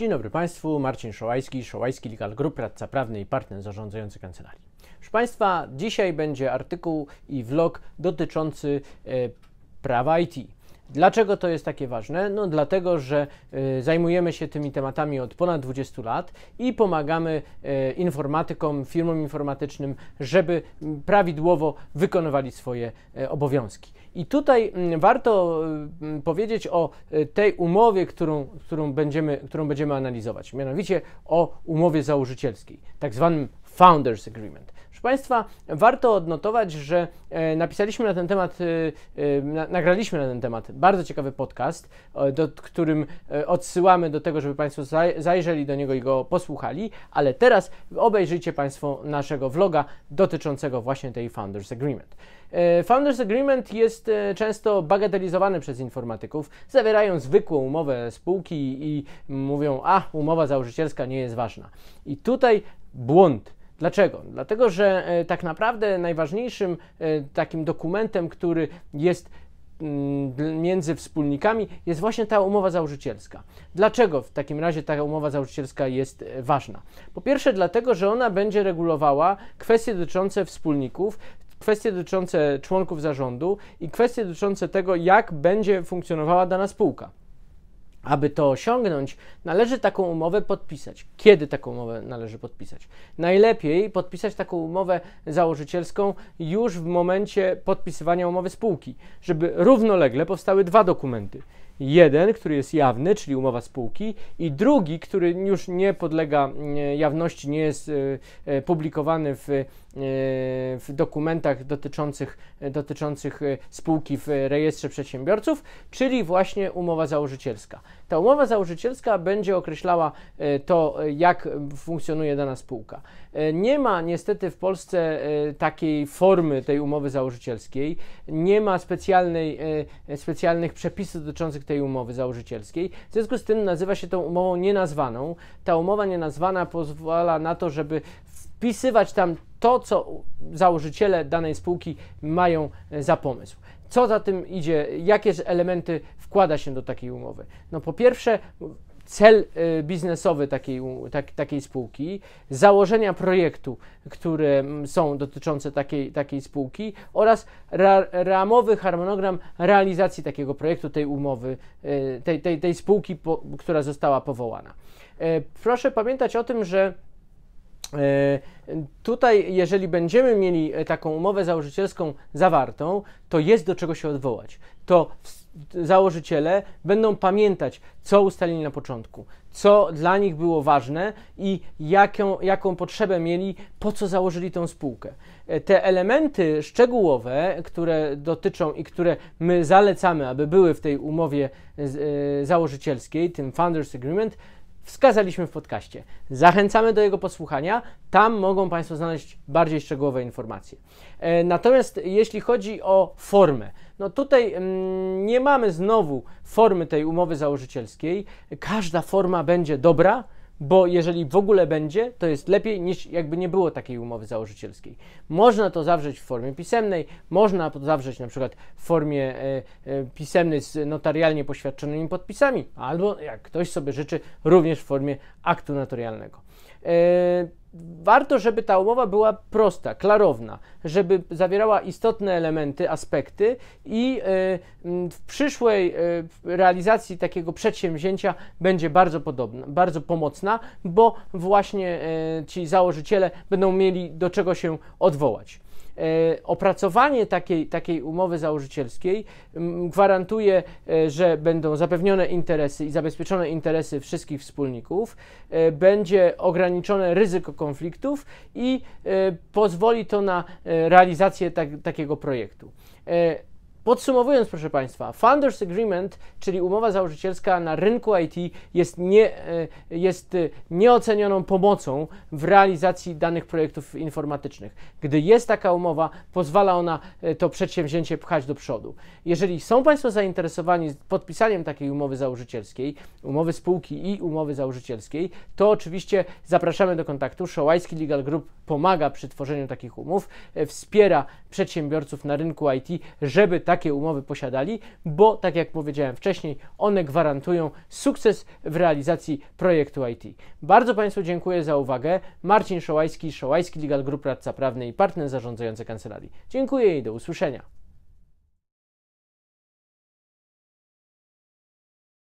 Dzień dobry Państwu, Marcin Szołajski, Szołajski Legal Group, radca prawny i partner zarządzający kancelarii. Proszę Państwa, dzisiaj będzie artykuł i vlog dotyczący e, prawa IT. Dlaczego to jest takie ważne? No dlatego, że y, zajmujemy się tymi tematami od ponad 20 lat i pomagamy y, informatykom, firmom informatycznym, żeby mm, prawidłowo wykonywali swoje y, obowiązki. I tutaj mm, warto mm, powiedzieć o tej umowie, którą, którą, będziemy, którą będziemy analizować, mianowicie o umowie założycielskiej, tak zwanym Founders Agreement. Proszę Państwa, warto odnotować, że e, napisaliśmy na ten temat, e, e, nagraliśmy na ten temat bardzo ciekawy podcast, do którym odsyłamy do tego, żeby Państwo zajrzeli do niego i go posłuchali, ale teraz obejrzyjcie Państwo naszego vloga dotyczącego właśnie tej Founders Agreement. Founders Agreement jest często bagatelizowany przez informatyków. Zawierają zwykłą umowę spółki i mówią, a umowa założycielska nie jest ważna. I tutaj błąd Dlaczego? Dlatego, że e, tak naprawdę najważniejszym e, takim dokumentem, który jest mm, między wspólnikami jest właśnie ta umowa założycielska. Dlaczego w takim razie ta umowa założycielska jest e, ważna? Po pierwsze, dlatego, że ona będzie regulowała kwestie dotyczące wspólników, kwestie dotyczące członków zarządu i kwestie dotyczące tego, jak będzie funkcjonowała dana spółka. Aby to osiągnąć, należy taką umowę podpisać. Kiedy taką umowę należy podpisać? Najlepiej podpisać taką umowę założycielską już w momencie podpisywania umowy spółki, żeby równolegle powstały dwa dokumenty. Jeden, który jest jawny, czyli umowa spółki, i drugi, który już nie podlega jawności, nie jest e, e, publikowany w, e, w dokumentach dotyczących, dotyczących spółki w rejestrze przedsiębiorców, czyli właśnie umowa założycielska. Ta umowa założycielska będzie określała to, jak funkcjonuje dana spółka. E, nie ma niestety w Polsce e, takiej formy tej umowy założycielskiej, nie ma specjalnej, e, specjalnych przepisów dotyczących tej umowy założycielskiej. W związku z tym nazywa się tą umową nienazwaną. Ta umowa nienazwana pozwala na to, żeby wpisywać tam to, co założyciele danej spółki mają za pomysł. Co za tym idzie, jakie elementy wkłada się do takiej umowy? No po pierwsze, cel y, biznesowy takiej, tak, takiej spółki, założenia projektu, które są dotyczące takiej, takiej spółki oraz ra, ramowy harmonogram realizacji takiego projektu, tej umowy, y, tej, tej, tej spółki, po, która została powołana. Y, proszę pamiętać o tym, że Tutaj, jeżeli będziemy mieli e, taką umowę założycielską zawartą, to jest do czego się odwołać. To w założyciele będą pamiętać, co ustalili na początku, co dla nich było ważne i jaką, jaką potrzebę mieli, po co założyli tą spółkę. E, te elementy szczegółowe, które dotyczą i które my zalecamy, aby były w tej umowie e, założycielskiej, tym Founders Agreement, wskazaliśmy w podcaście. Zachęcamy do jego posłuchania, tam mogą Państwo znaleźć bardziej szczegółowe informacje. E, natomiast jeśli chodzi o formę, no tutaj mm, nie mamy znowu formy tej umowy założycielskiej. Każda forma będzie dobra bo jeżeli w ogóle będzie, to jest lepiej niż jakby nie było takiej umowy założycielskiej. Można to zawrzeć w formie pisemnej, można to zawrzeć na przykład w formie e, e, pisemnej z notarialnie poświadczonymi podpisami, albo jak ktoś sobie życzy, również w formie aktu notarialnego. E, warto, żeby ta umowa była prosta, klarowna, żeby zawierała istotne elementy, aspekty i e, w przyszłej e, realizacji takiego przedsięwzięcia będzie bardzo podobna, bardzo pomocna, bo właśnie ci założyciele będą mieli do czego się odwołać. E, opracowanie takiej, takiej umowy założycielskiej mm, gwarantuje, e, że będą zapewnione interesy i zabezpieczone interesy wszystkich wspólników, e, będzie ograniczone ryzyko konfliktów i pozwoli to na realizację tak, takiego projektu. Podsumowując, proszę Państwa, Founders Agreement, czyli umowa założycielska na rynku IT, jest, nie, e, jest e, nieocenioną pomocą w realizacji danych projektów informatycznych. Gdy jest taka umowa, pozwala ona e, to przedsięwzięcie pchać do przodu. Jeżeli są Państwo zainteresowani podpisaniem takiej umowy założycielskiej, umowy spółki i umowy założycielskiej, to oczywiście zapraszamy do kontaktu. Szołajski Legal Group pomaga przy tworzeniu takich umów, wspiera przedsiębiorców na rynku IT, żeby takie umowy posiadali, bo tak jak powiedziałem wcześniej, one gwarantują sukces w realizacji projektu IT. Bardzo Państwu dziękuję za uwagę. Marcin Szołajski, Szołajski Legal Group Radca Prawny i partner zarządzający kancelarii. Dziękuję i do usłyszenia.